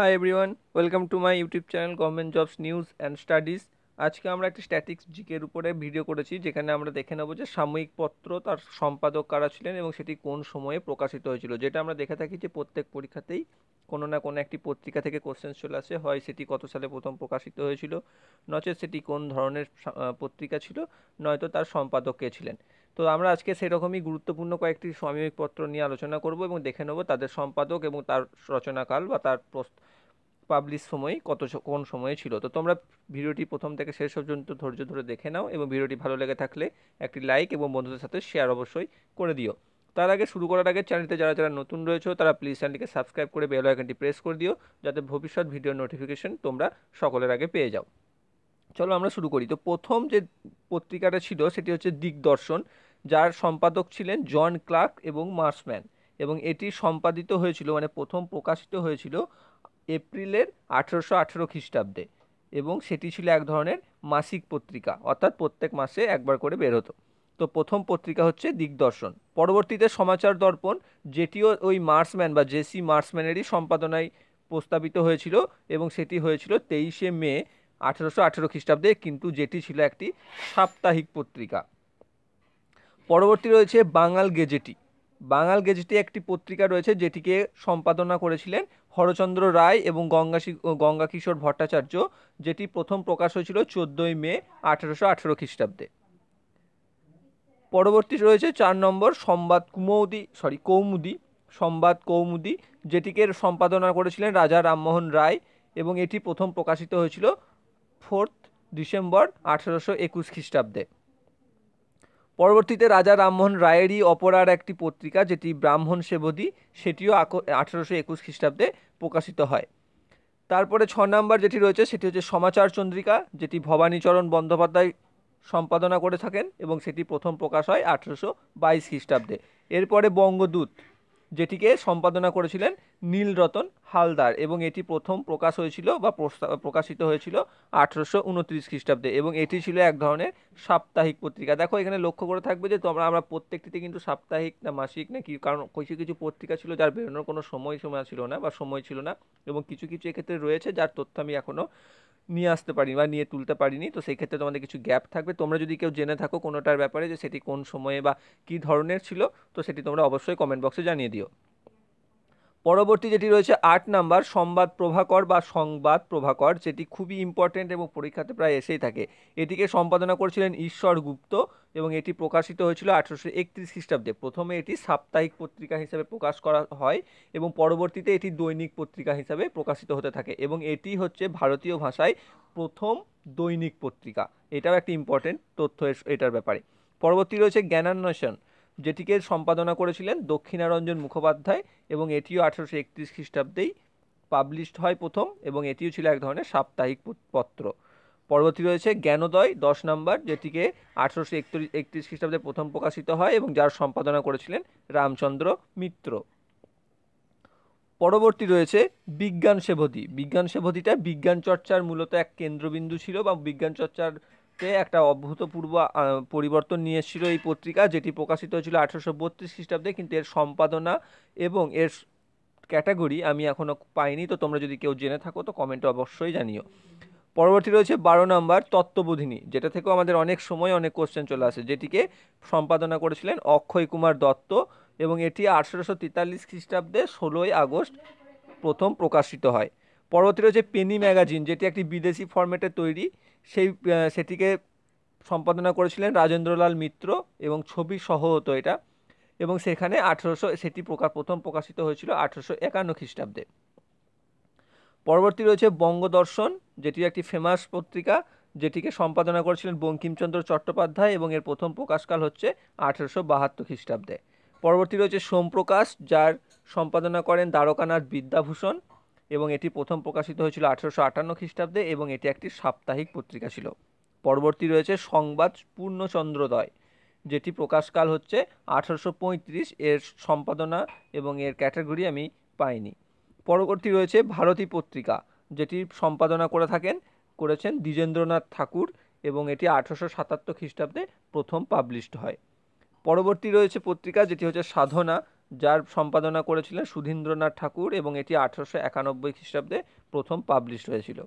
high everyone welcome to my YouTube channel government jobs news and studies আজকে আমরা একটা statics জিকের উপরে ভিডিও করেছি যেখানে আমরা দেখে নেব যে সাময়িক পত্র তার সম্পাদক কারা ছিলেন এবং সেটি কোন সময়ে প্রকাশিত হয়েছিল যেটা আমরা দেখে থাকি যে প্রত্যেক পরীক্ষাতেই কোনো না কোনো একটি পত্রিকা থেকে কোশ্চেন চলে আসে হয় সেটি কত সালে প্রথম প্রকাশিত হয়েছিল নচেত সেটি কোন ধরনের পত্রিকা ছিল নয়তো তার সম্পাদক কে ছিলেন তো আমরা আজকে সেরকমই গুরুত্বপূর্ণ কয়েকটি সাময়িক পত্র নিয়ে আলোচনা করব এবং দেখে নেব তাদের সম্পাদক এবং তার রচনাকাল বা তার পাবলিশ সময় কত কোন সময়ে ছিল তো তোমরা ভিডিওটি প্রথম থেকে শেষ পর্যন্ত ধৈর্য ধরে দেখে নাও এবং ভিডিওটি ভালো লেগে থাকলে একটি লাইক এবং বন্ধুদের সাথে শেয়ার অবশ্যই করে দিও তার আগে শুরু করার আগে চ্যানেলতে যারা যারা নতুন রয়েছে তারা প্লিজ চ্যানেলটিকে সাবস্ক্রাইব করে বেল আইকনটি প্রেস করে দিও যাতে ভবিষ্যৎ ভিডিও নোটিফিকেশন তোমরা সকলের আগে পেয়ে যাও চলো আমরা শুরু করি তো প্রথম যে পত্রিকাটা ছিল সেটি হচ্ছে দিকদর্শন যার সম্পাদক ছিলেন জন ক্লার্ক এবং মার্সম্যান এবং এটি সম্পাদিত হয়েছিল মানে প্রথম প্রকাশিত হয়েছিল এপ্রিলের আঠেরোশো আঠেরো খ্রিস্টাব্দে এবং সেটি ছিল এক ধরনের মাসিক পত্রিকা অর্থাৎ প্রত্যেক মাসে একবার করে বের হতো তো প্রথম পত্রিকা হচ্ছে দিগদর্শন পরবর্তীতে সমাচার দর্পণ যেটিও ওই মার্সম্যান বা জেসি মার্সম্যানেরই সম্পাদনায় প্রস্তাবিত হয়েছিল এবং সেটি হয়েছিল তেইশে মে আঠেরোশো আঠেরো খ্রিস্টাব্দে কিন্তু যেটি ছিল একটি সাপ্তাহিক পত্রিকা পরবর্তী রয়েছে বাঙাল গেজেটি বাঙাল গেজেটে একটি পত্রিকা রয়েছে যেটিকে সম্পাদনা করেছিলেন হরচন্দ্র রায় এবং গঙ্গা গঙ্গা কিশোর ভট্টাচার্য যেটি প্রথম প্রকাশ হয়েছিল চোদ্দোই মে আঠেরোশো আঠেরো খ্রিস্টাব্দে পরবর্তী রয়েছে চার নম্বর সংবাদ কুমৌদি সরি কৌমুদি সংবাদ কৌমুদি যেটিকে সম্পাদনা করেছিলেন রাজা রামমোহন রায় এবং এটি প্রথম প্রকাশিত হয়েছিল ফোর্থ ডিসেম্বর আঠেরোশো একুশ খ্রিস্টাব্দে পরবর্তীতে রাজা রামমোহন রায়েরই অপর আর একটি পত্রিকা যেটি ব্রাহ্মণ সেবদী সেটিও আঠারোশো একুশ খ্রিস্টাব্দে প্রকাশিত হয় তারপরে ছ নম্বর যেটি রয়েছে সেটি হচ্ছে সমাচার চন্দ্রিকা যেটি ভবানীচরণ বন্দ্যোপাধ্যায় সম্পাদনা করে থাকেন এবং সেটি প্রথম প্রকাশ হয় আঠেরোশো বাইশ খ্রিস্টাব্দে এরপরে বঙ্গদূত যেটিকে সম্পাদনা করেছিলেন নীলরতন হালদার এবং এটি প্রথম প্রকাশ হয়েছিল বা প্রকাশিত হয়েছিল আঠেরোশো উনত্রিশ খ্রিস্টাব্দে এবং এটি ছিল এক ধরনের সাপ্তাহিক পত্রিকা দেখো এখানে লক্ষ্য করে থাকবে যে তোমরা আমরা প্রত্যেকটিতে কিন্তু সাপ্তাহিক না মাসিক না কি কারণ কিছু কিছু পত্রিকা ছিল যার বেরোনোর কোনো সময় সময় ছিল না বা সময় ছিল না এবং কিছু কিছু এক্ষেত্রে রয়েছে যার তথ্য আমি এখনও নিয়ে আসতে পারিনি বা নিয়ে তুলতে পারিনি তো সেই ক্ষেত্রে তোমাদের কিছু গ্যাপ থাকবে তোমরা যদি কেউ জেনে থাকো কোনোটার ব্যাপারে যে সেটি কোন সময়ে বা কী ধরনের ছিল তো সেটি তোমরা অবশ্যই কমেন্ট বক্সে জানিয়ে দিও পরবর্তী যেটি রয়েছে আট নাম্বার সংবাদ প্রভাকর বা সংবাদ প্রভাকর যেটি খুবই ইম্পর্টেন্ট এবং পরীক্ষাতে প্রায় এসেই থাকে এটিকে সম্পাদনা করেছিলেন ঈশ্বর গুপ্ত এবং এটি প্রকাশিত হয়েছিল আঠারোশো একত্রিশ খ্রিস্টাব্দে প্রথমে এটি সাপ্তাহিক পত্রিকা হিসাবে প্রকাশ করা হয় এবং পরবর্তীতে এটি দৈনিক পত্রিকা হিসাবে প্রকাশিত হতে থাকে এবং এটি হচ্ছে ভারতীয় ভাষায় প্রথম দৈনিক পত্রিকা এটাও একটি ইম্পর্টেন্ট তথ্য এটার ব্যাপারে পরবর্তী রয়েছে জ্ঞানান্বেষণ যেটিকে সম্পাদনা করেছিলেন দক্ষিণারঞ্জন মুখোপাধ্যায় এবং এটিও আঠেরোশো একত্রিশ খ্রিস্টাব্দেই পাবলিশড হয় প্রথম এবং এটিও ছিল এক ধরনের সাপ্তাহিক পত্র পরবর্তী রয়েছে জ্ঞানোদয় দশ নম্বর যেটিকে আঠেরোশো একত্রিশ একত্রিশ খ্রিস্টাব্দে প্রথম প্রকাশিত হয় এবং যার সম্পাদনা করেছিলেন রামচন্দ্র মিত্র পরবর্তী রয়েছে বিজ্ঞান সেবধি বিজ্ঞান সেবধিটা বিজ্ঞান চর্চার মূলত এক কেন্দ্রবিন্দু ছিল বা বিজ্ঞান চর্চার তে একটা অভূতপূর্ব পরিবর্তন নিয়ে এসেছিল এই পত্রিকা যেটি প্রকাশিত হয়েছিল আঠেরোশো বত্রিশ খ্রিস্টাব্দে কিন্তু এর সম্পাদনা এবং এর ক্যাটাগরি আমি এখনও পাইনি তো তোমরা যদি কেউ জেনে থাকো তো কমেন্টে অবশ্যই জানিও পরবর্তী রয়েছে বারো নম্বর তত্ত্ববোধিনী যেটা থেকেও আমাদের অনেক সময় অনেক কোশ্চেন চলে আসে যেটিকে সম্পাদনা করেছিলেন অক্ষয় কুমার দত্ত এবং এটি আঠেরোশো তেতাল্লিশ খ্রিস্টাব্দে ষোলোই আগস্ট প্রথম প্রকাশিত হয় পরবর্তী রয়েছে পেনি ম্যাগাজিন যেটি একটি বিদেশি ফরম্যাটে তৈরি সেই সেটিকে সম্পাদনা করেছিলেন রাজেন্দ্রলাল মিত্র এবং ছবি সহ হতো এটা এবং সেখানে আঠেরোশো সেটি প্রকার প্রথম প্রকাশিত হয়েছিল আঠেরোশো একান্ন খ্রিস্টাব্দে পরবর্তী রয়েছে বঙ্গদর্শন যেটি একটি ফেমাস পত্রিকা যেটিকে সম্পাদনা করেছিলেন বঙ্কিমচন্দ্র চট্টোপাধ্যায় এবং এর প্রথম প্রকাশকাল হচ্ছে আঠেরোশো বাহাত্তর খ্রিস্টাব্দে পরবর্তী রয়েছে সোমপ্রকাশ যার সম্পাদনা করেন দ্বারকানাথ বিদ্যাভূষণ এবং এটি প্রথম প্রকাশিত হয়েছিল আঠেরোশো আটান্ন খ্রিস্টাব্দে এবং এটি একটি সাপ্তাহিক পত্রিকা ছিল পরবর্তী রয়েছে সংবাদ পূর্ণচন্দ্রোদয় যেটি প্রকাশকাল হচ্ছে আঠারোশো পঁয়ত্রিশ এর সম্পাদনা এবং এর ক্যাটাগরি আমি পাইনি পরবর্তী রয়েছে ভারতী পত্রিকা যেটি সম্পাদনা করে থাকেন করেছেন দ্বিজেন্দ্রনাথ ঠাকুর এবং এটি আঠারোশো সাতাত্তর খ্রিস্টাব্দে প্রথম পাবলিশড হয় পরবর্তী রয়েছে পত্রিকা যেটি হচ্ছে সাধনা যার সম্পাদনা করেছিলেন সুধীন্দ্রনাথ ঠাকুর এবং এটি আঠারোশো একানব্বই খ্রিস্টাব্দে প্রথম পাবলিশ হয়েছিল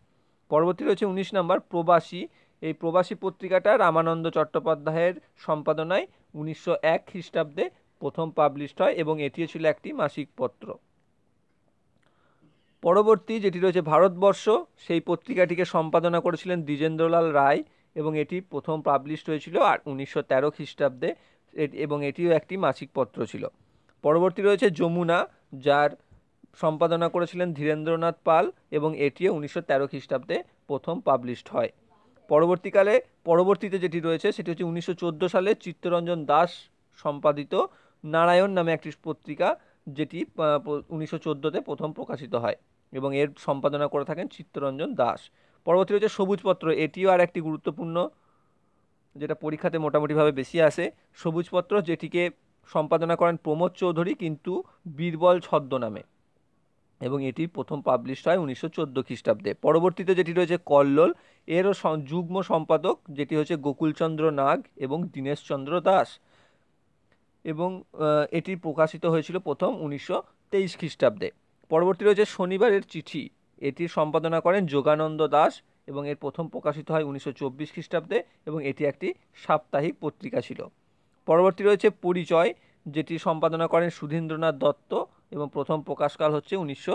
পরবর্তী রয়েছে উনিশ নম্বর প্রবাসী এই প্রবাসী পত্রিকাটা রামানন্দ চট্টোপাধ্যায়ের সম্পাদনায় উনিশশো এক খ্রিস্টাব্দে প্রথম পাবলিশ হয় এবং এটিও ছিল একটি মাসিক পত্র পরবর্তী যেটি রয়েছে ভারতবর্ষ সেই পত্রিকাটিকে সম্পাদনা করেছিলেন দ্বিজেন্দ্রলাল রায় এবং এটি প্রথম পাবলিশ হয়েছিল আর উনিশশো তেরো খ্রিস্টাব্দে এবং এটিও একটি মাসিক পত্র ছিল পরবর্তী রয়েছে যমুনা যার সম্পাদনা করেছিলেন ধীরেন্দ্রনাথ পাল এবং এটিও উনিশশো তেরো খ্রিস্টাব্দে প্রথম পাবলিশড হয় পরবর্তীকালে পরবর্তীতে যেটি রয়েছে সেটি হচ্ছে উনিশশো সালে চিত্তরঞ্জন দাস সম্পাদিত নারায়ণ নামে একটি পত্রিকা যেটি উনিশশো চোদ্দোতে প্রথম প্রকাশিত হয় এবং এর সম্পাদনা করে থাকেন চিত্তরঞ্জন দাস পরবর্তী রয়েছে সবুজপত্র এটিও আর একটি গুরুত্বপূর্ণ যেটা পরীক্ষাতে মোটামুটিভাবে বেশি আসে সবুজপত্র যেটিকে সম্পাদনা করেন প্রমোদ চৌধুরী কিন্তু বীরবল ছদ্মনামে এবং এটি প্রথম পাবলিশ হয় উনিশশো চোদ্দো খ্রিস্টাব্দে পরবর্তীতে যেটি রয়েছে কল্লোল এরও যুগ্ম সম্পাদক যেটি হচ্ছে গোকুলচন্দ্র নাগ এবং দীনেশচন্দ্র দাস এবং এটি প্রকাশিত হয়েছিল প্রথম উনিশশো তেইশ খ্রিস্টাব্দে পরবর্তী রয়েছে শনিবারের চিঠি এটির সম্পাদনা করেন যোগানন্দ দাস এবং এর প্রথম প্রকাশিত হয় উনিশশো চব্বিশ খ্রিস্টাব্দে এবং এটি একটি সাপ্তাহিক পত্রিকা ছিল পরবর্তী রয়েছে পরিচয় যেটি সম্পাদনা করেন সুধীন্দ্রনাথ দত্ত এবং প্রথম প্রকাশকাল হচ্ছে উনিশশো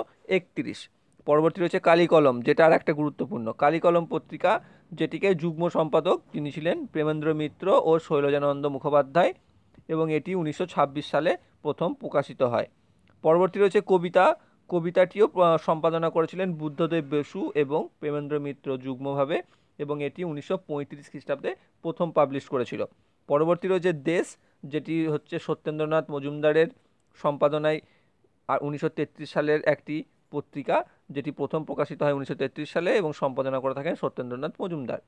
পরবর্তী রয়েছে কালীকলম যেটা আর একটা গুরুত্বপূর্ণ কালিকলম পত্রিকা যেটিকে যুগ্ম সম্পাদক তিনি ছিলেন প্রেমেন্দ্র মিত্র ও শৈলজানন্দ মুখোপাধ্যায় এবং এটি উনিশশো সালে প্রথম প্রকাশিত হয় পরবর্তী রয়েছে কবিতা কবিতাটিও সম্পাদনা করেছিলেন বুদ্ধদেব বসু এবং প্রেমেন্দ্র মিত্র যুগ্মভাবে এবং এটি উনিশশো পঁয়ত্রিশ খ্রিস্টাব্দে প্রথম পাবলিশ করেছিল পরবর্তী রয়েছে দেশ যেটি হচ্ছে সত্যেন্দ্রনাথ মজুমদারের সম্পাদনায় আর উনিশশো সালের একটি পত্রিকা যেটি প্রথম প্রকাশিত হয় উনিশশো সালে এবং সম্পাদনা করে থাকেন সত্যেন্দ্রনাথ মজুমদার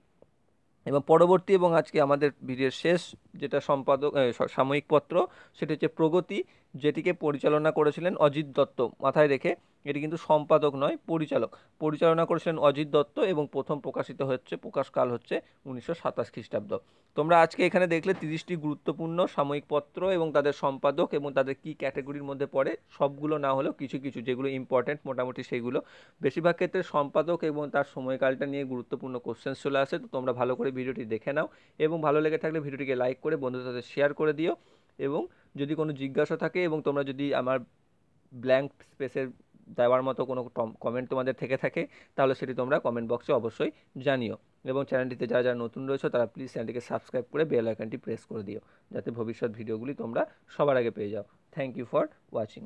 এবং পরবর্তী এবং আজকে আমাদের ভিডিওর শেষ যেটা সম্পাদক সাময়িক পত্র সেটি হচ্ছে প্রগতি যেটিকে পরিচালনা করেছিলেন অজিত দত্ত মাথায় রেখে এটি কিন্তু সম্পাদক নয় পরিচালক পরিচালনা করেছিলেন অজিত দত্ত এবং প্রথম প্রকাশিত হচ্ছে প্রকাশকাল হচ্ছে উনিশশো সাতাশ খ্রিস্টাব্দ তোমরা আজকে এখানে দেখলে তিরিশটি গুরুত্বপূর্ণ সাময়িক পত্র এবং তাদের সম্পাদক এবং তাদের কি ক্যাটাগরির মধ্যে পড়ে সবগুলো না হলেও কিছু কিছু যেগুলো ইম্পর্ট্যান্ট মোটামুটি সেগুলো বেশিরভাগ ক্ষেত্রে সম্পাদক এবং তার সময়কালটা নিয়ে গুরুত্বপূর্ণ কোশ্চেন্স চলে আসে তো তোমরা ভালো করে ভিডিওটি দেখে নাও এবং ভালো লেগে থাকলে ভিডিওটিকে লাইক করে বন্ধুদের সাথে শেয়ার করে দিও এবং যদি কোনো জিজ্ঞাসা থাকে এবং তোমরা যদি আমার ব্ল্যাঙ্ক স্পেসের দেওয়ার মতো কোনো কমেন্ট তোমাদের থেকে থাকে তাহলে সেটি তোমরা কমেন্ট বক্সে অবশ্যই জানিও এবং চ্যানেলটিতে যারা যারা নতুন রয়েছে তারা প্লিজ চ্যানেলটিকে সাবস্ক্রাইব করে বেল আইকনটি প্রেস করে দিও যাতে ভবিষ্যৎ ভিডিওগুলি তোমরা সবার আগে পেয়ে যাও থ্যাংক ইউ ফর ওয়াচিং